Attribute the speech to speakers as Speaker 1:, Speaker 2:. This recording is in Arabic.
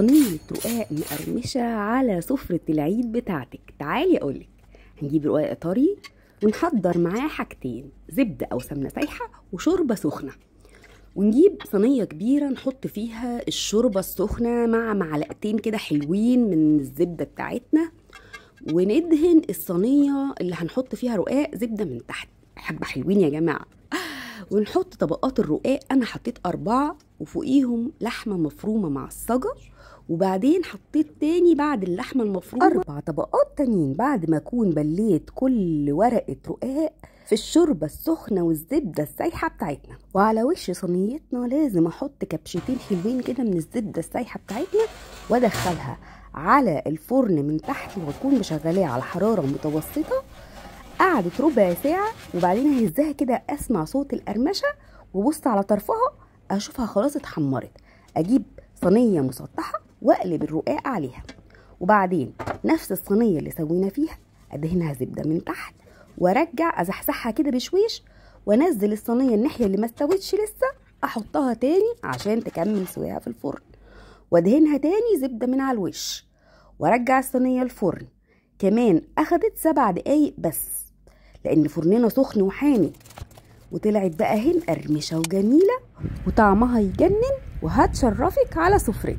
Speaker 1: صينية رقاق مقرمشة على سفرة العيد بتاعتك تعالي أقولك هنجيب رقاق طري ونحضر معاه حاجتين زبدة أو سمنة سايحة وشوربة سخنة ونجيب صينية كبيرة نحط فيها الشوربة السخنة مع معلقتين كده حلوين من الزبدة بتاعتنا وندهن الصينية اللي هنحط فيها رقاق زبدة من تحت حبة حلوين يا جماعة ونحط طبقات الرقاق انا حطيت اربعه وفوقيهم لحمه مفرومه مع الصجر وبعدين حطيت تاني بعد اللحمة المفرومة أربع طبقات تانيين بعد ما أكون بليت كل ورقة رقاق في الشوربة السخنة والزبدة السايحة بتاعتنا وعلى وش صينيتنا لازم أحط كبشتين حلوين كده من الزبدة السايحة بتاعتنا وأدخلها على الفرن من تحت وأكون مشغلاه على حرارة متوسطة قعدت ربع ساعة وبعدين أهزها كده أسمع صوت القرمشة وبص على طرفها أشوفها خلاص اتحمرت أجيب صينية مسطحة واقلب الرقاق عليها وبعدين نفس الصينيه اللي سوينا فيها ادهنها زبده من تحت وارجع ازحزحها كده بشويش وانزل الصينيه الناحيه اللي ما استوتش لسه احطها تاني عشان تكمل سواها في الفرن وادهنها تاني زبده من على الوش وارجع الصينيه الفرن كمان اخدت سبع دقايق بس لان فرننا سخن وحامي وطلعت بقى هنا قرمشه وجميله وطعمها يجنن وهتشرفك على سفرتك